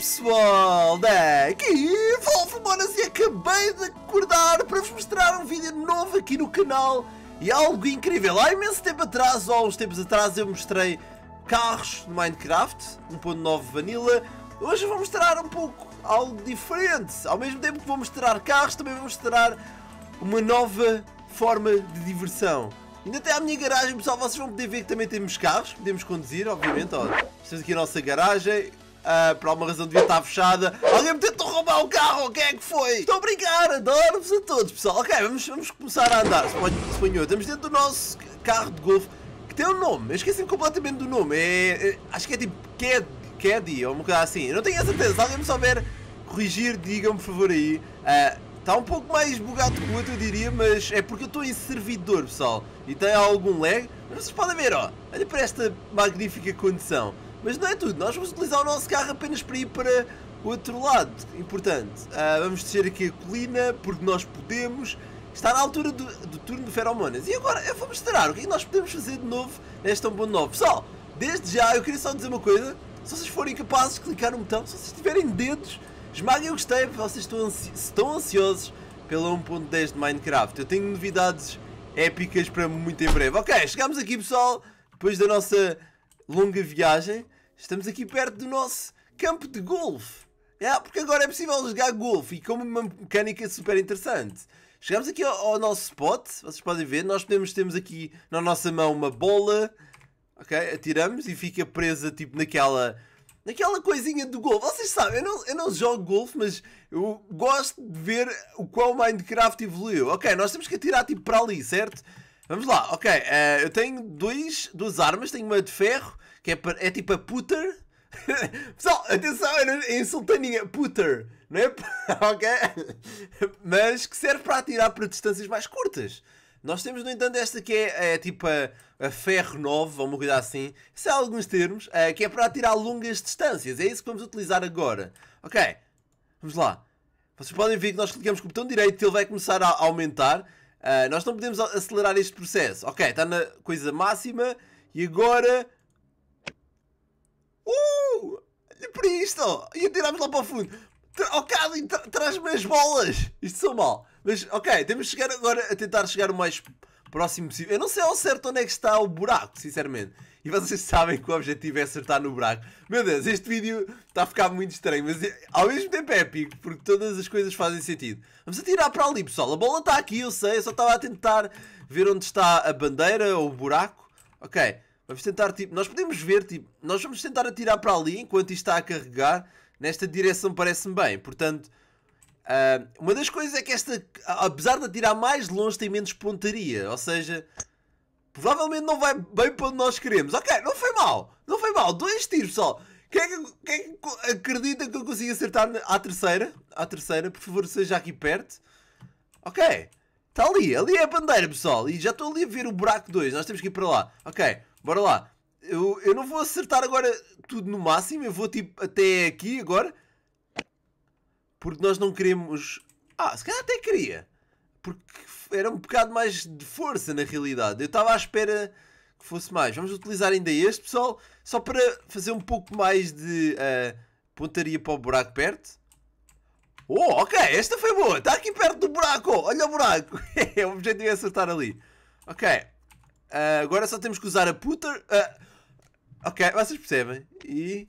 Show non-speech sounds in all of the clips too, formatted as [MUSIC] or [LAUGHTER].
pessoal, daqui Volvo Monas e acabei de acordar para vos mostrar um vídeo novo aqui no canal e algo incrível. Há imenso tempo atrás, ou há uns tempos atrás, eu mostrei carros de Minecraft 1.9 Vanilla. Hoje vou mostrar um pouco algo diferente. Ao mesmo tempo que vou mostrar carros, também vou mostrar uma nova forma de diversão. Ainda até à minha garagem, pessoal, vocês vão poder ver que também temos carros, podemos conduzir, obviamente. Ó, estamos aqui a nossa garagem, Uh, por alguma razão devia estar fechada. Alguém me tentou roubar o carro, o que é que foi? Estou a brincar, adoro-vos a todos, pessoal. Ok, vamos, vamos começar a andar. Suponho, estamos dentro do nosso carro de golfe que tem um nome, eu esqueci-me completamente do nome. É, é, acho que é tipo Caddy, Caddy ou uma coisa assim. Eu não tenho a certeza, se alguém me souber corrigir, digam-me por favor aí. Uh, ah, Está um pouco mais bugado que o outro, eu diria, mas é porque eu estou em servidor, pessoal, e tem algum lag. Mas vocês podem ver, ó, olha para esta magnífica condição. Mas não é tudo, nós vamos utilizar o nosso carro apenas para ir para o outro lado importante. Uh, vamos descer aqui a colina porque nós podemos. Está na altura do, do turno de feromonas. E agora eu vou mostrar o que, é que nós podemos fazer de novo nesta novo Pessoal, desde já eu queria só dizer uma coisa. Se vocês forem capazes de clicar no botão, se vocês tiverem dedos, esmaguem o gostei porque vocês estão, ansi estão ansiosos pela 1.10 de Minecraft. Eu tenho novidades épicas para muito em breve. Ok, chegamos aqui pessoal, depois da nossa longa viagem, estamos aqui perto do nosso campo de golfe. É, porque agora é possível jogar golfe e com uma mecânica super interessante. Chegamos aqui ao, ao, nosso spot, vocês podem ver, nós podemos, temos aqui na nossa mão uma bola, ok? Atiramos e fica presa tipo naquela naquela coisinha do golfe. Vocês sabem, eu não, eu não jogo golfe, mas eu gosto de ver o qual Minecraft evoluiu. Ok, nós temos que atirar tipo para ali, certo? Vamos lá, ok. Uh, eu tenho dois, duas armas. Tenho uma de ferro, que é, é tipo a puter. [LAUGHS] Pessoal, atenção, eu, insultaninha, insultei ninguém. Puter, não é? [LAUGHS] ok? Mas que serve para atirar para distâncias mais curtas. Nós temos, no entanto, esta que é, é tipo a, a, ferro 9, vamos cuidar assim. Isso alguns termos, uh, que é para atirar longas distâncias. É isso que vamos utilizar agora. Ok, vamos lá. Vocês podem ver que nós clicamos com o botão direito e ele vai começar a aumentar. Uh, nós não podemos acelerar este processo. Ok, está na coisa máxima e agora. Uh! Olha para isto! E atirámos lá para o fundo. Tra oh, tra traz-me as bolas! Isto são mal. Mas, ok, temos que chegar agora a tentar chegar o mais próximo possível. Eu não sei ao certo onde é que está o buraco, sinceramente. E vocês sabem que o objetivo é acertar no buraco. Meu Deus, este vídeo está a ficar muito estranho, mas é, ao mesmo tempo é épico, porque todas as coisas fazem sentido. Vamos atirar para ali, pessoal. A bola está aqui, eu sei, eu só estava a tentar ver onde está a bandeira ou o buraco. Ok, vamos tentar, tipo, nós podemos ver, tipo, nós vamos tentar atirar para ali enquanto isto está a carregar. Nesta direção parece-me bem, portanto... Uh, uma das coisas é que esta, apesar de atirar mais longe, tem menos pontaria. Ou seja, provavelmente não vai bem para onde nós queremos. Ok, não foi mal. Não foi mal. Dois tiros, pessoal. Quem é que, quem é que acredita que eu consigo acertar à terceira? À terceira, por favor, seja aqui perto. Ok. Está ali. Ali é a bandeira, pessoal. E já estou ali a ver o buraco 2. Nós temos que ir para lá. Ok, bora lá. Eu, eu não vou acertar agora tudo no máximo. Eu vou tipo até aqui agora porque nós não queremos. Ah, se calhar até queria, porque era um bocado mais de força na realidade. Eu estava à espera que fosse mais. Vamos utilizar ainda este, pessoal, só para fazer um pouco mais de uh, pontaria para o buraco perto. Oh, ok, esta foi boa. Está aqui perto do buraco. Olha o buraco. [LAUGHS] o objetivo é acertar ali. Ok. Uh, agora só temos que usar a puta Uh, ok, vocês percebem. E.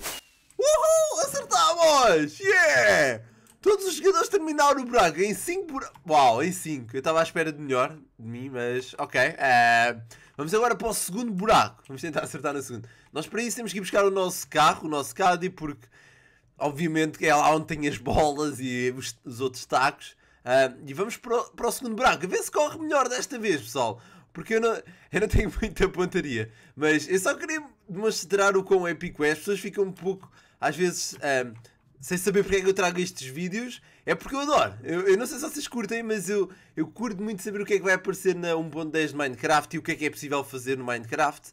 Uhul! Acertámos! Yeah! Todos os jogadores terminaram o Braga em 5 por... Uau, em 5. Eu estava à espera de melhor de mim, mas ok. Uh, vamos agora para o segundo buraco. Vamos tentar acertar no segundo. Nós para isso temos que ir buscar o nosso carro, o nosso Caddy, porque obviamente que é lá onde tem as bolas e os, os outros tacos. Uh, e vamos para o, para o segundo buraco. A ver se corre melhor desta vez, pessoal. Porque eu não, eu não tenho [LAUGHS] muita pontaria. Mas eu só queria demonstrar o quão épico é. As pessoas ficam um pouco, às vezes... Uh, sem saber porque é que eu trago estes vídeos, é porque eu adoro. Eu, eu, não sei se vocês curtem, mas eu, eu curto muito saber o que é que vai aparecer na 1.10 de Minecraft e o que é que é possível fazer no Minecraft.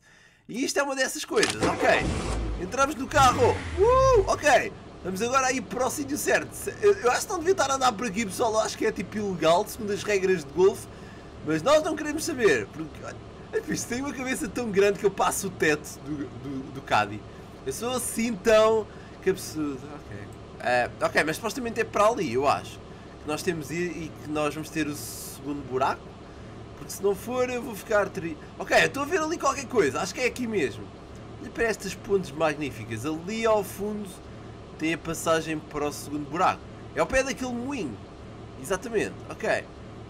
E isto é uma dessas coisas, ok. Entramos no carro, uh, ok. Vamos agora aí para o sítio certo. Eu, eu, acho que não devia estar a andar por aqui, pessoal. Eu acho que é tipo ilegal, segundo as regras de golfe. Mas nós não queremos saber, porque olha, isto tem uma cabeça tão grande que eu passo o teto do, do, do caddy. Eu sou assim tão. que absurdo. Ok. Uh, ok, mas supostamente é para ali, eu acho. Que nós temos ir e que nós vamos ter o segundo buraco. Porque se não for, eu vou ficar tri... Ok, eu estou a ver ali qualquer coisa. Acho que é aqui mesmo. E para estas pontes magníficas. Ali ao fundo tem a passagem para o segundo buraco. É ao pé daquele moinho. Exatamente, ok.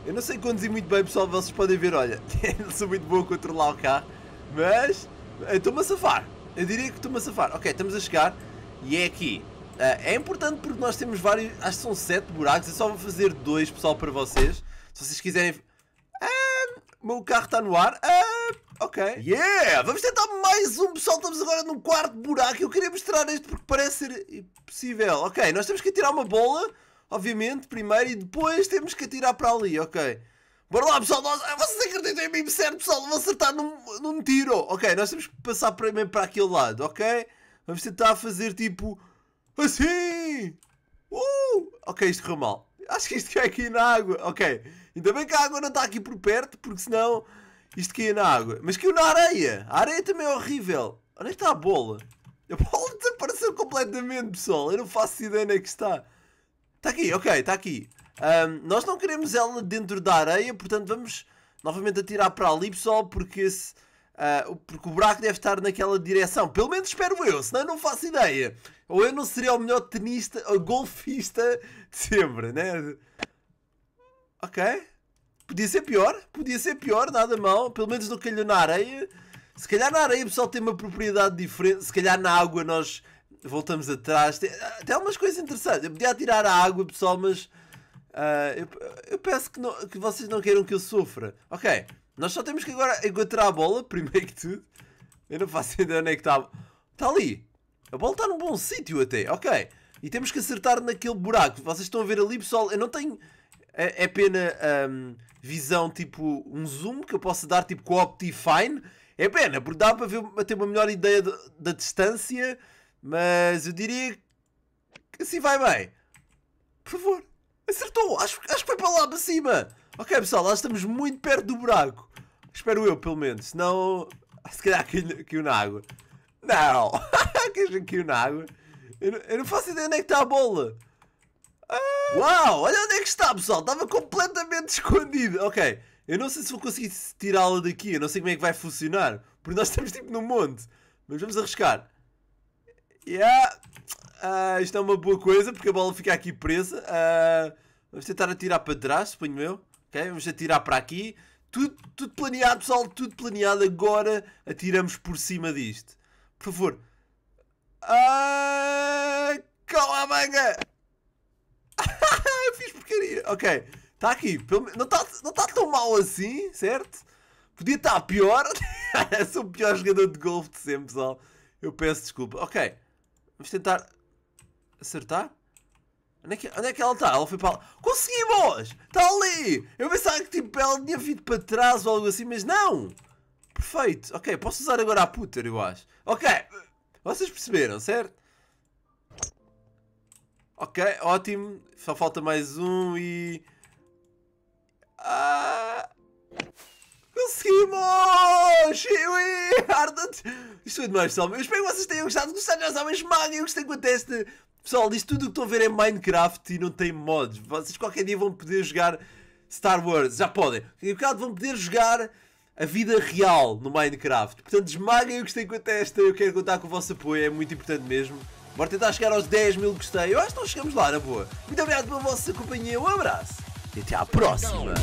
Eu não sei conduzir muito bem, pessoal. Vocês podem ver, olha. [LAUGHS] não sou muito bom a controlar o carro. Mas... Estou-me a safar. Eu diria que estou-me a safar. Ok, estamos a chegar. E é aqui. Eh, é importante porque nós temos vários, acho que são 7 buracos, eu só vou fazer dois pessoal para vocês. Se vocês quiserem... Ah, meu carro está no ar. Ah, ok. Yeah! Vamos tentar mais um pessoal, estamos agora num quarto buraco. Eu queria mostrar este porque parece ser possível. Ok, nós temos que atirar uma bola, obviamente, primeiro, e depois temos que atirar para ali, ok. Bora lá, pessoal, nós... Ah, vocês acreditam em mim, certo, pessoal? Vou acertar num, num tiro. Ok, nós temos que passar primeiro para aquele lado, ok? Vamos tentar fazer tipo Assim! Uh! Ok, isto correu mal. Acho que isto cai aqui na água. Ok. Ainda bem que a água não está aqui por perto, porque senão isto cai na água. Mas caiu na areia. A areia também é horrível. Onde é está a bola? A bola [LAUGHS] desapareceu completamente, pessoal. Eu não faço ideia onde é que está. Está aqui, ok, está aqui. Um, nós não queremos ela dentro da areia, portanto vamos novamente atirar para ali, pessoal, porque esse Uh, porque o buraco deve estar naquela direção. Pelo menos espero eu, senão eu não faço ideia. Ou eu não seria o melhor tenista ou golfista de sempre, né? Ok. Podia ser pior, podia ser pior, nada mal. Pelo menos não calhou na areia. Se calhar na areia o pessoal tem uma propriedade diferente. Se calhar na água nós voltamos atrás. Tem, ah, tem umas coisas interessantes. Eu podia tirar a água, pessoal, mas. Uh, eu, eu, peço que, não, que vocês não queiram que eu sofra. Ok. Nós só temos que agora encontrar a bola, [LAUGHS] primeiro que tudo. Eu não faço ideia onde é que está. Está ali. A bola está num bom sítio até, ok. E temos que acertar naquele buraco. Vocês estão a ver ali, pessoal, eu não tenho... É, é pena um, visão, tipo, um zoom que eu posso dar, tipo, com o Optifine. É pena, porque dá para, ver, para ter uma melhor ideia de, da distância. Mas eu diria que assim vai bem. Por favor, acertou. Acho, acho que foi para lá, para cima. Ok, pessoal, lá estamos muito perto do buraco. Espero eu, pelo menos. Senão, se calhar caiu, caiu na água. Não! [LAUGHS] caiu na água. Eu não, eu não faço ideia onde é que está a bola. Ah. Uau! Olha onde é que está, pessoal. Estava completamente [LAUGHS] escondido. Ok. Eu não sei se vou conseguir tirá-la daqui. Eu não sei como é que vai funcionar. Porque nós estamos tipo no monte. Mas vamos arriscar. Yeah. Uh, isto é uma boa coisa porque a bola fica aqui presa. Uh, vamos tentar atirar para trás, suponho eu. Ok, vamos atirar para aqui. Tudo, tudo planeado, pessoal, tudo planeado. Agora atiramos por cima disto. Por favor. Ah, cala a manga! [LAUGHS] Fiz porcaria. Ok, está aqui. Não está não tá tão mal assim, certo? Podia estar tá pior. [LAUGHS] Sou o pior jogador de golfe de sempre, pessoal. Eu peço desculpa. Ok, vamos tentar acertar. Onde é, que, onde é que ela está? Ela foi para lá. Conseguimos! Está ali! Eu pensava que tipo, ela tinha vindo para trás ou algo assim, mas não! Perfeito. Ok, posso usar agora a puter, eu acho. Ok. Vocês perceberam, certo? Ok, ótimo. Só falta mais um e... Ah... Conseguimos! Isto foi é demais, pessoal. Eu espero que vocês tenham gostado. Gostaram de usar mais magia. Eu gostei quanto esta Pessoal, isto tudo o que estão a ver é Minecraft e não tem mods. Vocês qualquer dia vão poder jogar Star Wars, já podem. E um bocado vão poder jogar a vida real no Minecraft. Portanto, esmaguem o gostei com a testa, eu quero contar com o vosso apoio, é muito importante mesmo. Bora tentar chegar aos 10 mil gostei, eu acho que nós chegamos lá, na boa. Muito obrigado pela vossa companhia, um abraço e até à próxima!